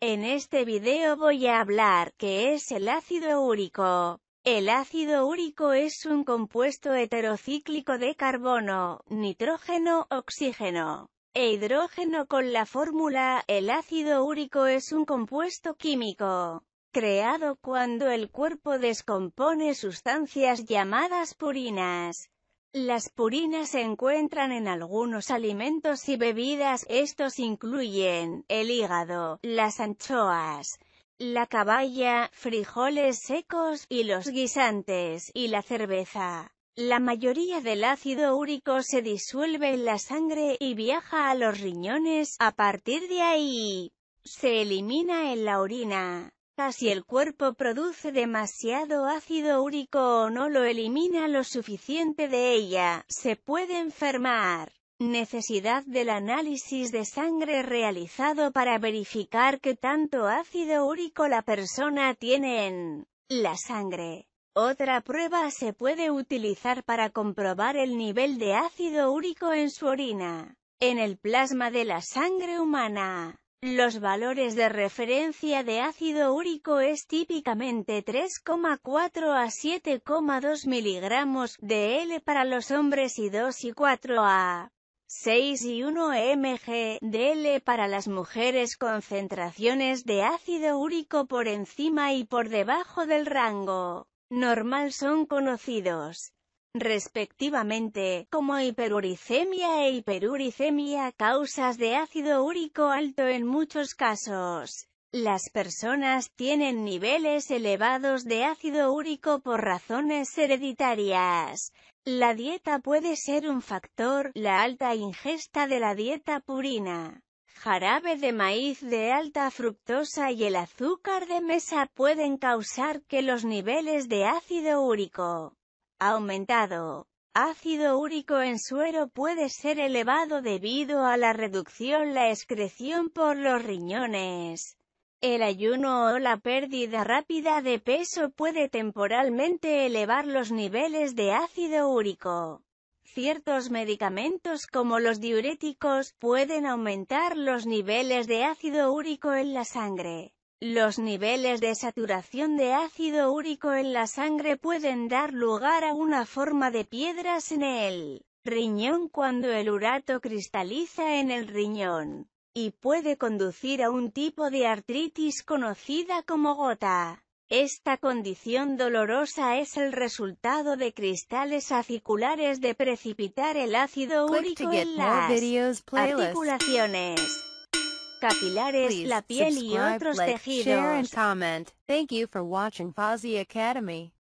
En este video voy a hablar, qué es el ácido úrico. El ácido úrico es un compuesto heterocíclico de carbono, nitrógeno, oxígeno e hidrógeno con la fórmula, el ácido úrico es un compuesto químico creado cuando el cuerpo descompone sustancias llamadas purinas. Las purinas se encuentran en algunos alimentos y bebidas, estos incluyen, el hígado, las anchoas, la caballa, frijoles secos, y los guisantes, y la cerveza. La mayoría del ácido úrico se disuelve en la sangre y viaja a los riñones, a partir de ahí, se elimina en la orina. Si el cuerpo produce demasiado ácido úrico o no lo elimina lo suficiente de ella, se puede enfermar. Necesidad del análisis de sangre realizado para verificar qué tanto ácido úrico la persona tiene en la sangre. Otra prueba se puede utilizar para comprobar el nivel de ácido úrico en su orina, en el plasma de la sangre humana. Los valores de referencia de ácido úrico es típicamente 3,4 a 7,2 miligramos de L para los hombres y 2 y 4 a 6 y 1 mg de L para las mujeres. Concentraciones de ácido úrico por encima y por debajo del rango normal son conocidos respectivamente, como hiperuricemia e hiperuricemia, causas de ácido úrico alto en muchos casos. Las personas tienen niveles elevados de ácido úrico por razones hereditarias. La dieta puede ser un factor, la alta ingesta de la dieta purina, jarabe de maíz de alta fructosa y el azúcar de mesa pueden causar que los niveles de ácido úrico aumentado. Ácido úrico en suero puede ser elevado debido a la reducción la excreción por los riñones. El ayuno o la pérdida rápida de peso puede temporalmente elevar los niveles de ácido úrico. Ciertos medicamentos como los diuréticos pueden aumentar los niveles de ácido úrico en la sangre. Los niveles de saturación de ácido úrico en la sangre pueden dar lugar a una forma de piedras en el riñón cuando el urato cristaliza en el riñón, y puede conducir a un tipo de artritis conocida como gota. Esta condición dolorosa es el resultado de cristales aciculares de precipitar el ácido úrico en las articulaciones capilares, la piel y otros like, tejidos. Share and comment. Thank you for watching Fuzzy Academy.